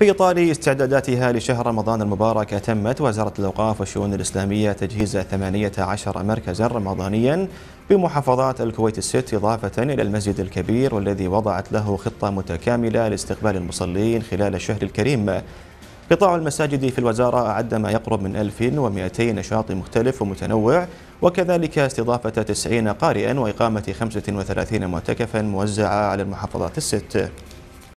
في إطار استعداداتها لشهر رمضان المبارك أتمت وزارة الأوقاف والشؤون الإسلامية تجهيز 18 مركزا رمضانيا بمحافظات الكويت الست إضافة إلى المسجد الكبير والذي وضعت له خطة متكاملة لاستقبال المصلين خلال الشهر الكريم قطاع المساجد في الوزارة أعد ما يقرب من 1200 نشاط مختلف ومتنوع وكذلك استضافة 90 قارئا وإقامة 35 معتكفا موزعة على المحافظات الست